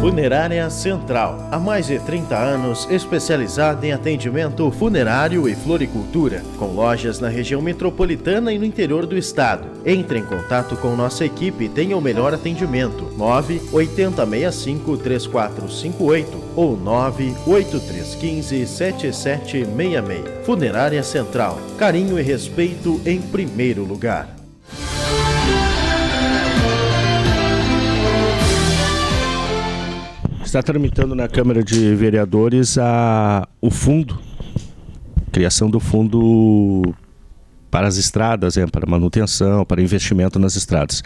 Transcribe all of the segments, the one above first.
Funerária Central, há mais de 30 anos especializada em atendimento funerário e floricultura, com lojas na região metropolitana e no interior do estado. Entre em contato com nossa equipe e tenha o melhor atendimento. 9 8065 3458 ou 9 8315 7766. Funerária Central, carinho e respeito em primeiro lugar. Está tramitando na Câmara de Vereadores a, o fundo, criação do fundo para as estradas, é, para manutenção, para investimento nas estradas.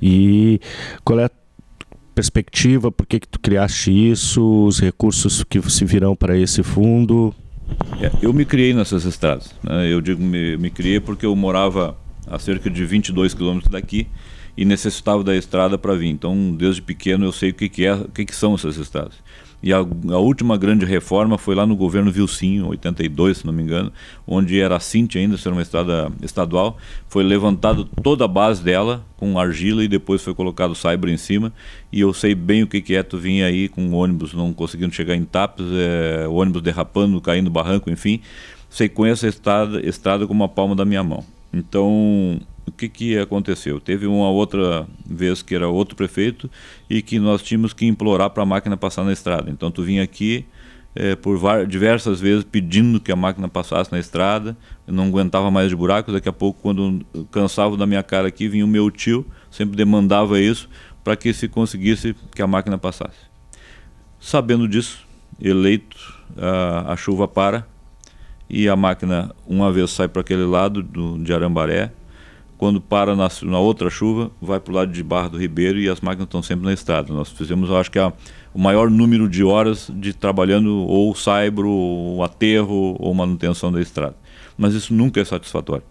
E qual é a perspectiva, por que, que tu criaste isso, os recursos que se virão para esse fundo? É, eu me criei nessas estradas. Né? Eu digo me, me criei porque eu morava a cerca de 22 quilômetros daqui e necessitava da estrada para vir. Então, desde pequeno eu sei o que, que, é, o que, que são essas estradas. E a, a, última grande reforma foi lá no governo Vilcinho, 82, se não me engano, onde era a Cintia ainda, ser uma estrada estadual. Foi levantada toda a base dela com argila e depois foi colocado o em cima. E eu sei bem o que, que é tu vir aí com ônibus não conseguindo chegar em tapas, é, eh, ônibus derrapando, caindo barranco, enfim. Sei conheço a estrada, estrada com a palma da minha mão. Então, o que, que aconteceu? Teve uma outra vez que era outro prefeito e que nós tínhamos que implorar para a máquina passar na estrada. Então, tu vinha aqui é, por diversas vezes pedindo que a máquina passasse na estrada, não aguentava mais de buracos. Daqui a pouco, quando cansava da minha cara aqui, vinha o meu tio, sempre demandava isso para que se conseguisse que a máquina passasse. Sabendo disso, eleito, a, ah, a chuva para e a máquina uma vez sai para aquele lado do, de Arambaré, quando para na, na outra chuva, vai para o lado de Barra do Ribeiro e as máquinas estão sempre na estrada. Nós fizemos, acho que, a, o maior número de horas de trabalhando ou saibro, ou aterro, ou manutenção da estrada. Mas isso nunca é satisfatório.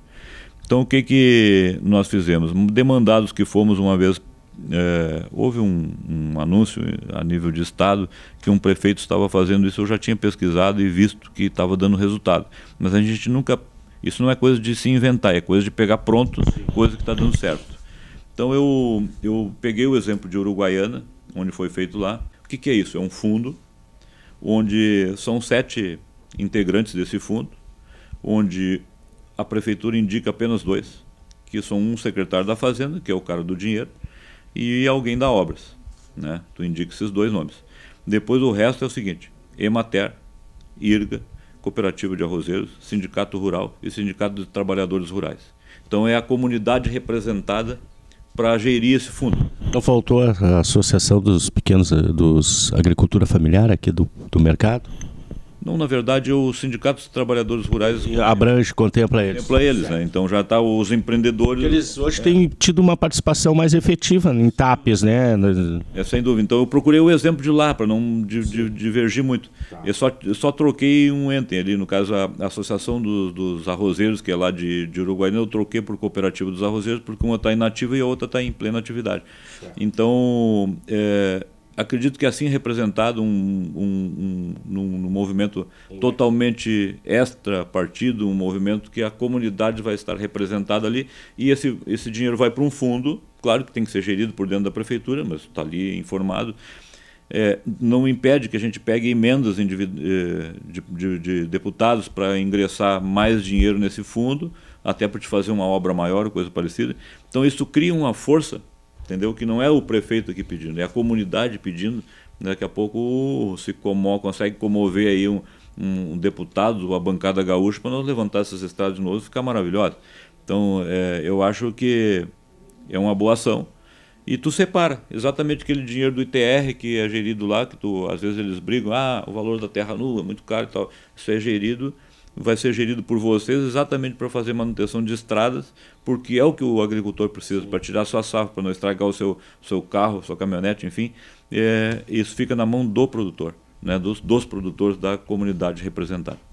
Então, o que, que nós fizemos? Demandados que fomos uma vez é, houve um, um, anúncio a nível de Estado que um prefeito estava fazendo isso, eu já tinha pesquisado e visto que estava dando resultado. Mas a gente nunca. Isso não é coisa de se inventar, é coisa de pegar pronto, coisa que está dando certo. Então eu, eu peguei o exemplo de Uruguaiana, onde foi feito lá. O que, que é isso? É um fundo onde são sete integrantes desse fundo, onde a prefeitura indica apenas dois, que são um secretário da Fazenda, que é o cara do dinheiro, e alguém da obras. Né? Tu indica esses dois nomes. Depois o resto é o seguinte: Emater, IRGA, Cooperativa de Arrozeiros, Sindicato Rural e Sindicato de Trabalhadores Rurais. Então é a comunidade representada para gerir esse fundo. Então faltou a, a Associação dos Pequenos eh, dos Agricultura Familiar aqui do, do mercado? Não, na verdade, o Sindicato dos Trabalhadores Rurais abrange, contempla eles. Contempla eles, né? Então já está os empreendedores. Eles hoje é. têm tido uma participação mais efetiva em TAPs, né? É sem dúvida. Então eu procurei o exemplo de lá, para não di, di, divergir muito. Tá. Eu, só, eu só troquei um ente ali, no caso, a, Associação dos Arrozeiros, que é lá de, de né? eu troquei por Cooperativa dos Arrozeiros, porque uma está inativa e a outra está em plena atividade. Então. É, acredito que é assim representado um, um, um, um, movimento totalmente extra partido, um movimento que a comunidade vai estar representada ali e esse, esse dinheiro vai para um fundo, claro que tem que ser gerido por dentro da prefeitura, mas está ali informado. É, não impede que a gente pegue emendas é, de, de, de deputados para ingressar mais dinheiro nesse fundo, até para te fazer uma obra maior, coisa parecida. Então isso cria uma força entendeu? Que não é o prefeito aqui pedindo, é a comunidade pedindo. Né? Daqui a pouco uh, se como, consegue comover aí um, um deputado, a bancada gaúcha, para nós levantar essas estradas de novo e ficar maravilhosa. Então, é, eu acho que é uma boa ação. E tu separa exatamente aquele dinheiro do ITR que é gerido lá, que tu, às vezes eles brigam, ah, o valor da terra nua é muito caro e tal. Isso é gerido vai ser gerido por vocês exatamente para fazer manutenção de estradas, porque é o que o agricultor precisa para tirar sua safra, para não estragar o seu, seu carro, sua caminhonete, enfim. É, isso fica na mão do produtor, né, dos, dos produtores da comunidade representada.